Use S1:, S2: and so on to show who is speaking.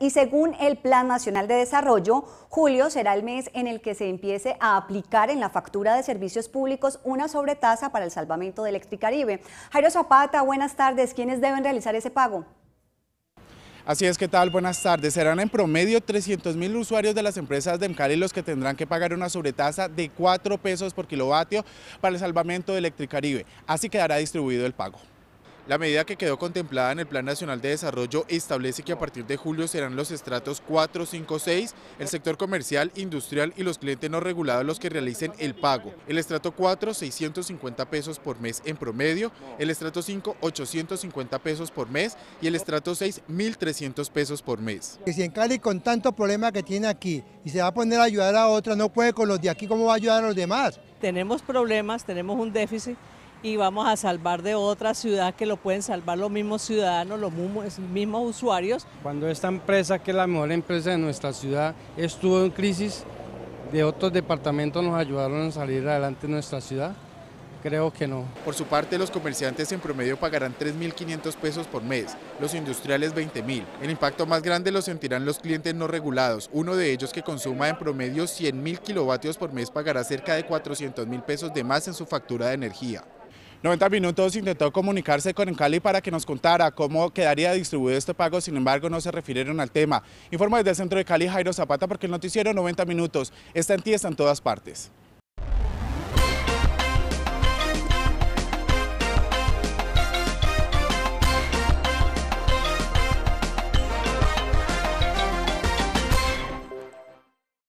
S1: Y según el Plan Nacional de Desarrollo, julio será el mes en el que se empiece a aplicar en la factura de servicios públicos una sobretasa para el salvamento de Electricaribe. Jairo Zapata, buenas tardes. ¿Quiénes deben realizar ese pago?
S2: Así es, ¿qué tal? Buenas tardes. Serán en promedio 300 mil usuarios de las empresas de MCARI los que tendrán que pagar una sobretasa de 4 pesos por kilovatio para el salvamento de Electricaribe. Así quedará distribuido el pago. La medida que quedó contemplada en el Plan Nacional de Desarrollo establece que a partir de julio serán los estratos 4, 5, 6, el sector comercial, industrial y los clientes no regulados los que realicen el pago. El estrato 4, 650 pesos por mes en promedio, el estrato 5, 850 pesos por mes y el estrato 6, 1.300 pesos por mes.
S3: si en Cali con tanto problema que tiene aquí y se va a poner a ayudar a otra, no puede con los de aquí, ¿cómo va a ayudar a los demás? Tenemos problemas, tenemos un déficit y vamos a salvar de otra ciudad que lo pueden salvar los mismos ciudadanos, los mismos, usuarios. Cuando esta empresa, que es la mejor empresa de nuestra ciudad, estuvo en crisis, de otros departamentos nos ayudaron a salir adelante en nuestra ciudad. Creo que no.
S2: Por su parte, los comerciantes en promedio pagarán 3.500 pesos por mes, los industriales 20.000. El impacto más grande lo sentirán los clientes no regulados. Uno de ellos que consuma en promedio 100.000 kilovatios por mes pagará cerca de 400.000 pesos de más en su factura de energía. 90 minutos intentó comunicarse con Cali para que nos contara cómo quedaría distribuido este pago, sin embargo no se refirieron al tema. Informa desde el centro de Cali Jairo Zapata porque el noticiero 90 minutos está en ti, está en todas partes.